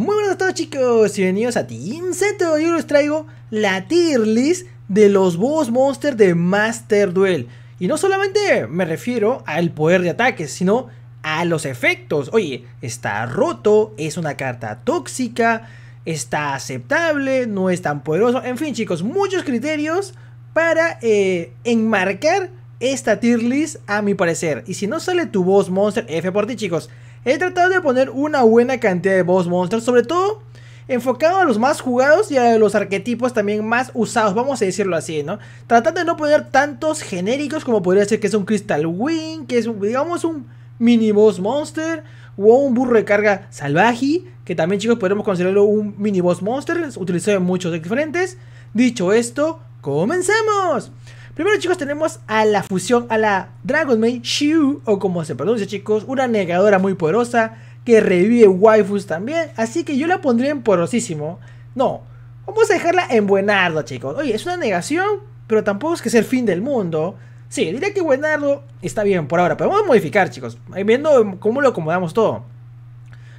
Muy buenas a todos chicos y bienvenidos a Team Z. Yo les traigo la tier list de los boss monsters de Master Duel. Y no solamente me refiero al poder de ataque, sino a los efectos. Oye, está roto, es una carta tóxica, está aceptable, no es tan poderoso. En fin chicos, muchos criterios para eh, enmarcar esta tier list a mi parecer. Y si no sale tu boss monster, F por ti chicos. He tratado de poner una buena cantidad de boss monsters, sobre todo enfocado a los más jugados y a los arquetipos también más usados, vamos a decirlo así, ¿no? Tratando de no poner tantos genéricos como podría ser que es un Crystal Wing, que es digamos un mini boss monster o un burro de carga salvaje, que también chicos podemos considerarlo un mini boss monster, utilizado en muchos diferentes. Dicho esto, ¡comencemos! Primero, chicos, tenemos a la fusión, a la Dragon Maid Shiu, o como se pronuncia, chicos, una negadora muy poderosa que revive waifus también. Así que yo la pondría en poderosísimo. No, vamos a dejarla en buenardo, chicos. Oye, es una negación, pero tampoco es que sea el fin del mundo. Sí, diría que buenardo está bien por ahora, pero vamos a modificar, chicos, viendo cómo lo acomodamos todo.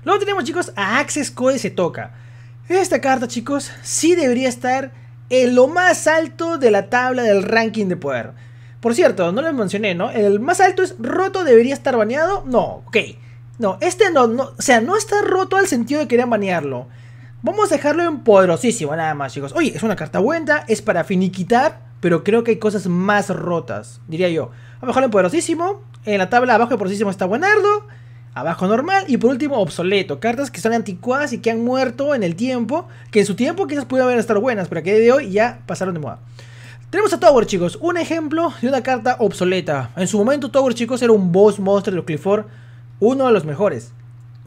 Luego tenemos, chicos, a Access Code se toca. Esta carta, chicos, sí debería estar en lo más alto de la tabla del ranking de poder. Por cierto, no les mencioné, ¿no? El más alto es roto, debería estar baneado. No, ok. No, este no, no, o sea, no está roto al sentido de querer banearlo. Vamos a dejarlo en poderosísimo, nada más, chicos. Oye, es una carta buena, es para finiquitar, pero creo que hay cosas más rotas, diría yo. Vamos a dejarlo en poderosísimo. En la tabla abajo de poderosísimo está Buenardo abajo normal y por último obsoleto, cartas que son anticuadas y que han muerto en el tiempo, que en su tiempo quizás pudieron haber estado buenas, pero que de hoy ya pasaron de moda. Tenemos a Tower, chicos, un ejemplo de una carta obsoleta. En su momento Tower, chicos, era un boss monster de los Clifford, uno de los mejores.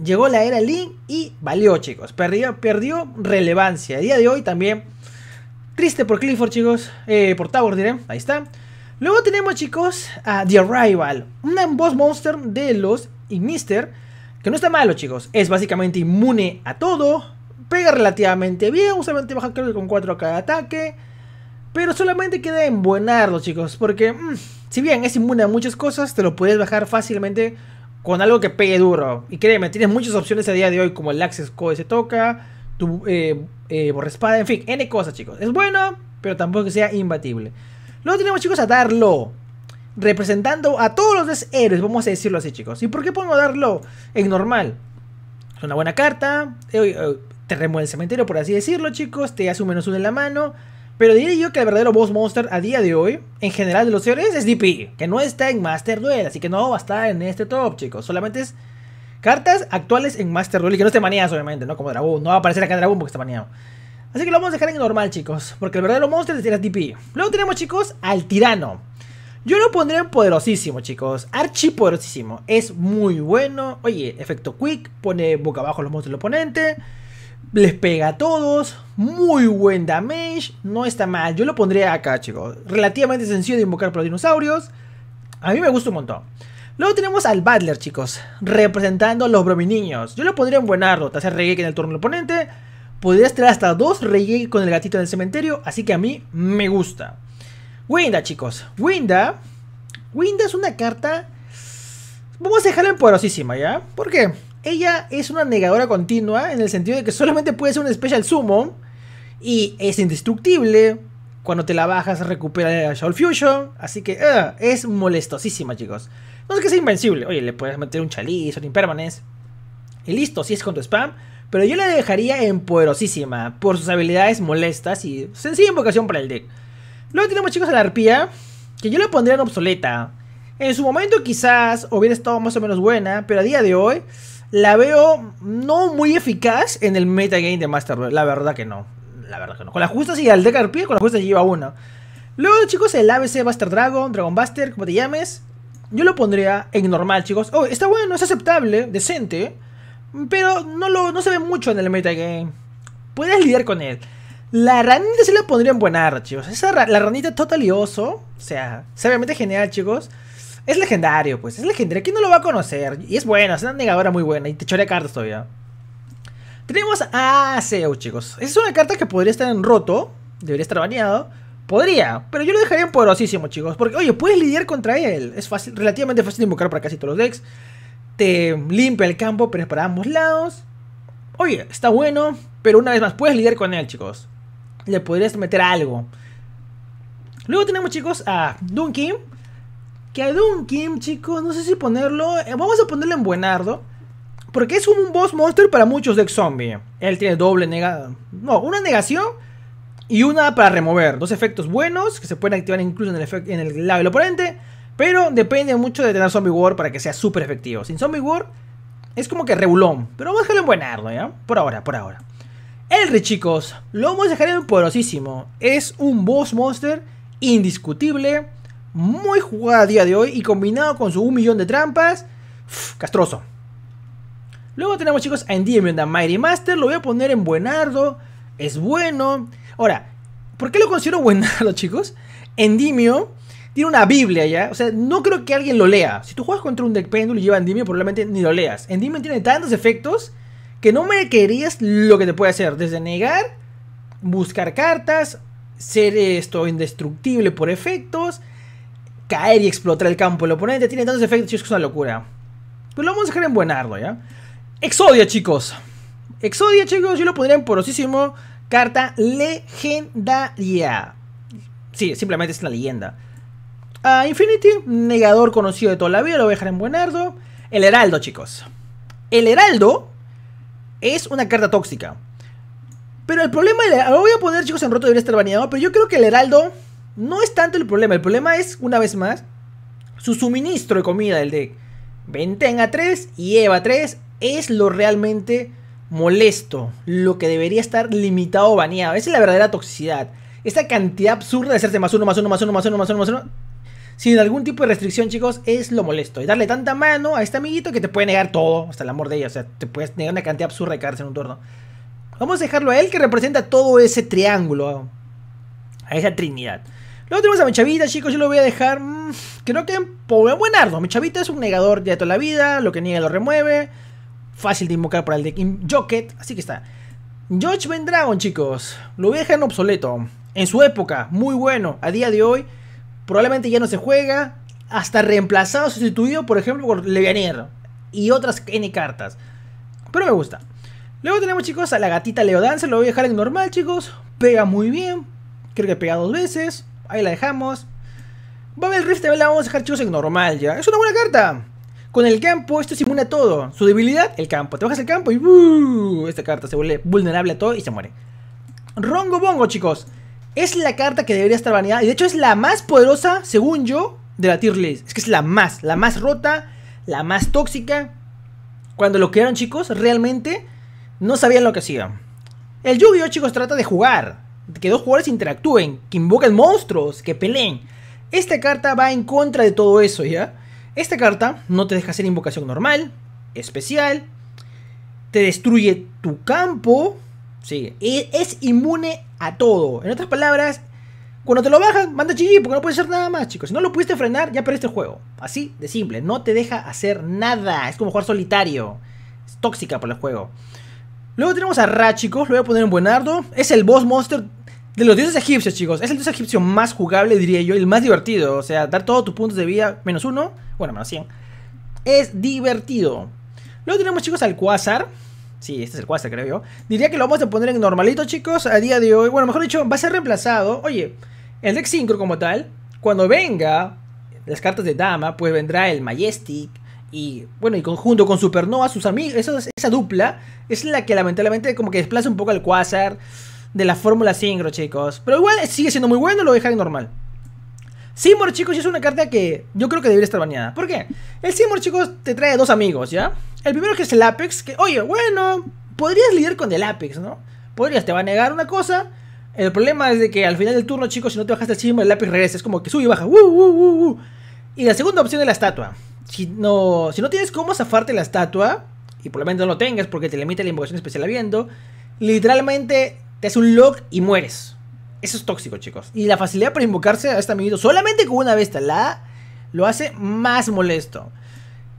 Llegó la era Link y valió, chicos. Perdió, perdió relevancia. A día de hoy también. Triste por Clifford, chicos. Eh, por Tower, diré. Ahí está. Luego tenemos, chicos, a The Arrival. Un boss monster de los y Mister, que no está malo, chicos. Es básicamente inmune a todo, pega relativamente bien, usualmente baja creo con 4 a cada ataque, pero solamente queda embuenarlo, chicos, porque mm, si bien es inmune a muchas cosas, te lo puedes bajar fácilmente con algo que pegue duro. Y créeme, tienes muchas opciones a día de hoy, como el Access Code se toca, tu eh, eh, borrespada, en fin, N cosas, chicos. Es bueno, pero tampoco que sea imbatible. Luego tenemos, chicos, a Darlo representando a todos los héroes, vamos a decirlo así, chicos. ¿Y por qué podemos darlo en normal? Es una buena carta, eh, eh, te remueve el cementerio, por así decirlo, chicos, te hace un menos uno en la mano. Pero diré yo que el verdadero boss monster a día de hoy, en general de los héroes, es DP, que no está en Master Duel, así que no va a estar en este top, chicos. Solamente es cartas actuales en Master Duel y que no esté maneadas, obviamente, ¿no? Como Dragón, no va a aparecer acá Dragón porque está maneado. Así que lo vamos a dejar en normal, chicos, porque el verdadero monster es DP. Luego tenemos, chicos, al tirano yo lo pondría en poderosísimo, chicos. Archi poderosísimo. Es muy bueno. Oye, efecto quick. Pone boca abajo los monstruos del oponente. Les pega a todos. Muy buen damage. No está mal. Yo lo pondría acá, chicos. Relativamente sencillo de invocar para los dinosaurios. A mí me gusta un montón. Luego tenemos al Butler, chicos. Representando a los brominiños. Yo lo pondría en buenardo. Te hace reggae en el turno del oponente. Podrías tener hasta dos reggae con el gatito en el cementerio. Así que a mí me gusta. Winda, chicos. Winda. Winda es una carta. Vamos a dejarla en poderosísima, ¿ya? Porque Ella es una negadora continua en el sentido de que solamente puede ser un special summon. Y es indestructible. Cuando te la bajas, recupera el soul Fusion. Así que eh, es molestosísima, chicos. No es que sea invencible. Oye, le puedes meter un chaliz, un impermanence. Y listo, si es con tu spam. Pero yo la dejaría en poderosísima. Por sus habilidades molestas y sencilla invocación para el deck. Luego tenemos chicos a la arpía, que yo la pondría en obsoleta. En su momento quizás hubiera estado más o menos buena, pero a día de hoy la veo no muy eficaz en el metagame de Master La verdad que no. La verdad que no. Con la justa sí, al deck arpía, con la justa lleva uno Luego chicos el ABC Buster Dragon, Dragon Buster, como te llames. Yo lo pondría en normal, chicos. Oh, está bueno, es aceptable, decente. Pero no, no se ve mucho en el metagame. Puedes lidiar con él. La ranita sí la pondría en buena arra, chicos. Esa la ranita total y oso. O sea, seriamente genial, chicos. Es legendario, pues. Es legendario. ¿Quién no lo va a conocer? Y es buena, es una negadora muy buena. Y te chorea cartas todavía. Tenemos a Zeus, chicos. Es una carta que podría estar en roto. Debería estar baneado. Podría, pero yo lo dejaría en poderosísimo, chicos. Porque, oye, puedes lidiar contra él. Es fácil, relativamente fácil invocar para casi todos los decks. Te limpia el campo, pero es para ambos lados. Oye, está bueno, pero una vez más, puedes lidiar con él, chicos le podrías meter algo. Luego tenemos, chicos, a Dunkin. Que a Dunkin, chicos, no sé si ponerlo. Eh, vamos a ponerlo en Buenardo. Porque es un boss monster para muchos de zombie. Él tiene doble negación. No, una negación y una para remover. Dos efectos buenos que se pueden activar incluso en el, en el lado del oponente. Pero depende mucho de tener Zombie War para que sea súper efectivo. Sin Zombie War es como que regulón. Pero vamos a dejarlo en Buenardo, ¿ya? Por ahora, por ahora. Elric, chicos, lo vamos a dejar en poderosísimo. Es un boss monster indiscutible, muy jugado a día de hoy y combinado con su un millón de trampas, castroso. Luego tenemos, chicos, a Endymion de Mighty Master. Lo voy a poner en Buenardo. Es bueno. Ahora, ¿por qué lo considero Buenardo, chicos? Endymion tiene una Biblia ya. O sea, no creo que alguien lo lea. Si tú juegas contra un deck pendulum y lleva Endymion probablemente ni lo leas. Endymion tiene tantos efectos que no me querías lo que te puede hacer, desde negar, buscar cartas, ser esto indestructible por efectos, caer y explotar el campo del oponente, tiene tantos efectos, chicos, es una locura. Pues lo vamos a dejar en buenardo, ¿ya? Exodia, chicos. Exodia, chicos, yo lo pondría en porosísimo. Carta legendaria. Sí, simplemente es una leyenda. Infinity, negador conocido de toda la vida, lo voy a dejar en buenardo. El Heraldo, chicos. El Heraldo es una carta tóxica. Pero el problema, lo voy a poner chicos en roto, debería estar baneado, pero yo creo que el heraldo no es tanto el problema. El problema es, una vez más, su suministro de comida del deck. a 3 y Eva 3 es lo realmente molesto, lo que debería estar limitado o baneado. Esa es la verdadera toxicidad. Esa cantidad absurda de hacerse más uno, más uno, más uno, más uno, más uno, más uno sin algún tipo de restricción, chicos, es lo molesto. Y darle tanta mano a este amiguito que te puede negar todo, hasta el amor de ella. O sea, te puedes negar una cantidad absurda de cárcel en un turno. Vamos a dejarlo a él que representa todo ese triángulo, a esa trinidad. Luego tenemos a mi chavita, chicos, yo lo voy a dejar, creo mm, que en buen Mi chavita es un negador de toda la vida, lo que niega lo remueve. Fácil de invocar para el deck Jocket, así que está. George Ben chicos, lo voy a dejar en obsoleto. En su época, muy bueno. A día de hoy, probablemente ya no se juega, hasta reemplazado, sustituido, por ejemplo, por Levianier y otras N cartas. Pero me gusta. Luego tenemos, chicos, a la gatita Leodance. Lo voy a dejar en normal, chicos. Pega muy bien. Creo que pega dos veces. Ahí la dejamos. Babel Rift la vamos a dejar, chicos, en normal ya. Es una buena carta. Con el campo, esto simula todo. Su debilidad, el campo. Te bajas el campo y... ¡uh! esta carta se vuelve vulnerable a todo y se muere. Rongo Bongo, chicos. Es la carta que debería estar baneada. Y de hecho es la más poderosa, según yo, de la tier Es que es la más, la más rota, la más tóxica. Cuando lo crearon, chicos, realmente no sabían lo que hacían. El yu chicos, trata de jugar. Que dos jugadores interactúen, que invoquen monstruos, que peleen. Esta carta va en contra de todo eso, ¿ya? Esta carta no te deja hacer invocación normal, especial, te destruye tu campo, Sí, es, inmune a todo. En otras palabras, cuando te lo bajan, manda GG porque no puede ser nada más, chicos. Si no lo pudiste frenar, ya perdiste el juego. Así de simple, no te deja hacer nada. Es como jugar solitario. Es tóxica para el juego. Luego tenemos a Ra, chicos. Lo voy a poner en Buenardo. Es el boss monster de los dioses egipcios, chicos. Es el dios egipcio más jugable, diría yo, y el más divertido. O sea, dar todos tus puntos de vida, menos uno, bueno, menos 100. Es divertido. Luego tenemos, chicos, al Quasar. Sí, este es el Quasar, creo yo. Diría que lo vamos a poner en normalito, chicos, a día de hoy. Bueno, mejor dicho, va a ser reemplazado. Oye, el deck Synchro como tal, cuando venga las cartas de dama, pues vendrá el Majestic, y bueno, y conjunto con Supernova, sus amigos, esa, dupla es la que lamentablemente como que desplaza un poco al Quasar de la fórmula Synchro, chicos. Pero igual sigue siendo muy bueno, lo en normal. Seymour, chicos, es una carta que yo creo que debería estar bañada ¿Por qué? El Seymour, chicos, te trae dos amigos, ¿ya? El primero que es el Apex, que, oye, bueno, podrías lidiar con el Apex, ¿no? Podrías, te va a negar una cosa. El problema es de que al final del turno, chicos, si no te bajas el Seymour, el Apex regresa. Es como que sube y baja. y la segunda opción es la estatua. Si no, si no tienes cómo zafarte la estatua, y probablemente no lo tengas porque te limita la invocación especial habiendo, literalmente te hace un lock y mueres. Eso es tóxico, chicos. Y la facilidad para invocarse a este amiguito solamente con una bestia, la lo hace más molesto.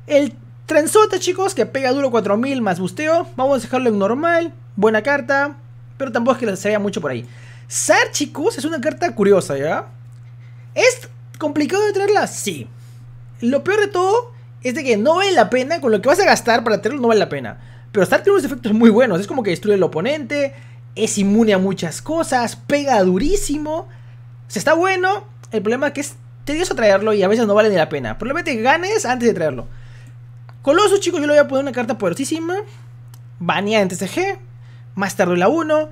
El trenzote, chicos, que pega duro 4000 más busteo. Vamos a dejarlo en normal. Buena carta. Pero tampoco es que se vea mucho por ahí. Sar chicos, es una carta curiosa, ¿ya? ¿Es complicado de traerla? Sí. Lo peor de todo es de que no vale la pena. Con lo que vas a gastar para tenerlo, no vale la pena. Pero Sar tiene unos efectos muy buenos. Es como que destruye el oponente es inmune a muchas cosas, pega durísimo. O está bueno. El problema es que es a traerlo y a veces no vale ni la pena. Probablemente ganes antes de traerlo. Coloso, chicos, yo le voy a poner una carta poderosísima. Banea en TCG. Más tarde la 1.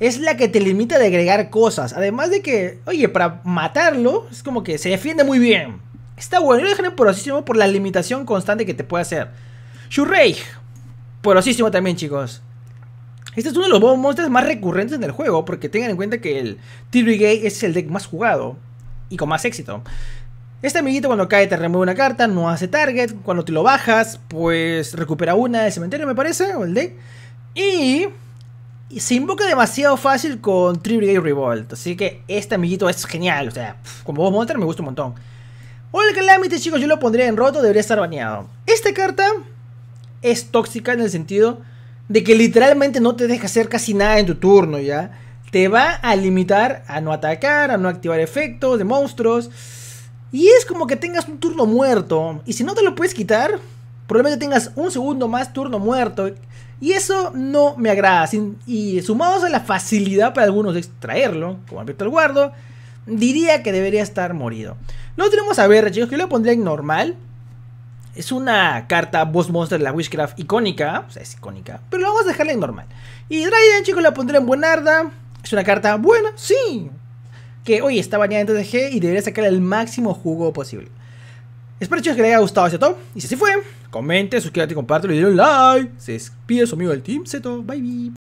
Es la que te limita de agregar cosas. Además de que, oye, para matarlo, es como que se defiende muy bien. Está bueno, yo lo dejaré porosísimo por la limitación constante que te puede hacer. Shurei, porosísimo también, chicos. Este es uno de los monstruos más recurrentes en el juego, porque tengan en cuenta que el t es el deck más jugado y con más éxito. Este amiguito cuando cae te remueve una carta, no hace target, cuando te lo bajas, pues recupera una del cementerio me parece, o el deck. Y se invoca demasiado fácil con Tree Revolt, así que este amiguito es genial, o sea, como vos monster me gusta un montón. O el Calamity, chicos, yo lo pondría en roto, debería estar baneado. Esta carta es tóxica en el sentido de que literalmente no te deja hacer casi nada en tu turno, ¿ya? Te va a limitar a no atacar, a no activar efectos de monstruos. Y es como que tengas un turno muerto. Y si no te lo puedes quitar, probablemente tengas un segundo más turno muerto. Y eso no me agrada. y sumados a la facilidad para algunos de extraerlo, como el guardo, diría que debería estar morido. no tenemos a ver, chicos, que lo pondría en normal. Es una carta Boss Monster de la Witchcraft icónica. O sea, es icónica. Pero lo vamos a dejarla en normal. Y Dryden, chicos, la pondré en Buenarda. Es una carta buena, sí. Que hoy está bañada de g y debería sacar el máximo jugo posible. Espero chicos que les haya gustado este top. Y si así fue, comente, suscríbete, compártelo y denle un like. Se despide su amigo del Team seto Bye bye.